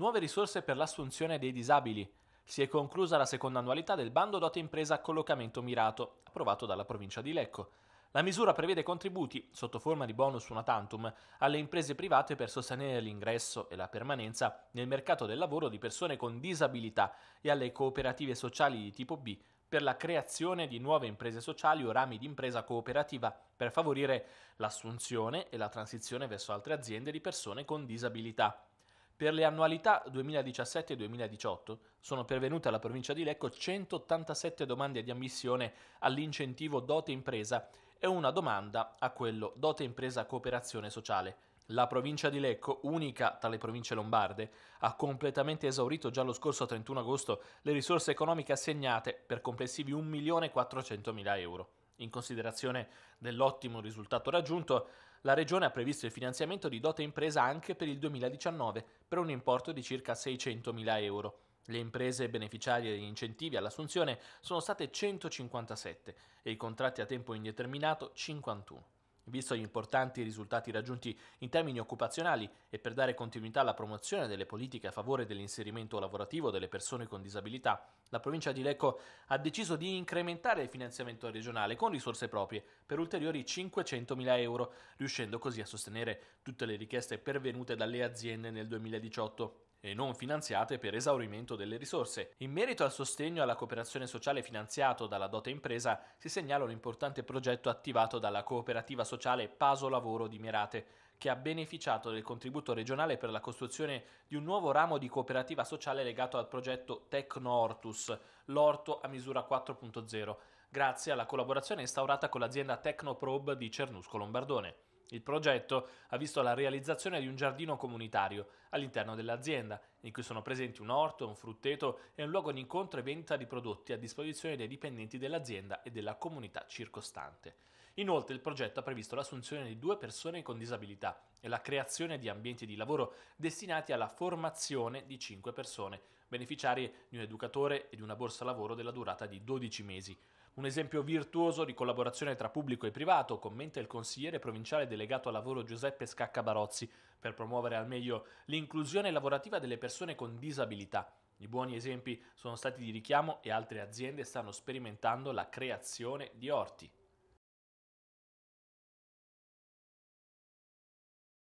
Nuove risorse per l'assunzione dei disabili. Si è conclusa la seconda annualità del bando Dote Impresa Collocamento Mirato, approvato dalla provincia di Lecco. La misura prevede contributi, sotto forma di bonus una tantum, alle imprese private per sostenere l'ingresso e la permanenza nel mercato del lavoro di persone con disabilità e alle cooperative sociali di tipo B per la creazione di nuove imprese sociali o rami di impresa cooperativa per favorire l'assunzione e la transizione verso altre aziende di persone con disabilità. Per le annualità 2017 e 2018 sono pervenute alla provincia di Lecco 187 domande di ammissione all'incentivo Dote Impresa e una domanda a quello Dote Impresa Cooperazione Sociale. La provincia di Lecco, unica tra le province lombarde, ha completamente esaurito già lo scorso 31 agosto le risorse economiche assegnate per complessivi 1.400.000 euro. In considerazione dell'ottimo risultato raggiunto, la Regione ha previsto il finanziamento di Dote Impresa anche per il 2019, per un importo di circa 600.000 euro. Le imprese beneficiarie degli incentivi all'assunzione sono state 157 e i contratti a tempo indeterminato 51. Visto gli importanti risultati raggiunti in termini occupazionali e per dare continuità alla promozione delle politiche a favore dell'inserimento lavorativo delle persone con disabilità, la provincia di Lecco ha deciso di incrementare il finanziamento regionale con risorse proprie per ulteriori 500.000 euro, riuscendo così a sostenere tutte le richieste pervenute dalle aziende nel 2018 e non finanziate per esaurimento delle risorse. In merito al sostegno alla cooperazione sociale finanziato dalla dote impresa, si segnala un importante progetto attivato dalla cooperativa sociale Paso Lavoro di Merate, che ha beneficiato del contributo regionale per la costruzione di un nuovo ramo di cooperativa sociale legato al progetto Tecno Hortus, l'orto a misura 4.0, grazie alla collaborazione instaurata con l'azienda Tecnoprobe di Cernusco Lombardone. Il progetto ha visto la realizzazione di un giardino comunitario all'interno dell'azienda, in cui sono presenti un orto, un frutteto e un luogo di incontro e vendita di prodotti a disposizione dei dipendenti dell'azienda e della comunità circostante. Inoltre il progetto ha previsto l'assunzione di due persone con disabilità e la creazione di ambienti di lavoro destinati alla formazione di cinque persone, beneficiarie di un educatore e di una borsa lavoro della durata di 12 mesi. Un esempio virtuoso di collaborazione tra pubblico e privato, commenta il consigliere provinciale delegato al lavoro Giuseppe Scaccabarozzi, per promuovere al meglio l'inclusione lavorativa delle persone con disabilità. I buoni esempi sono stati di richiamo e altre aziende stanno sperimentando la creazione di orti.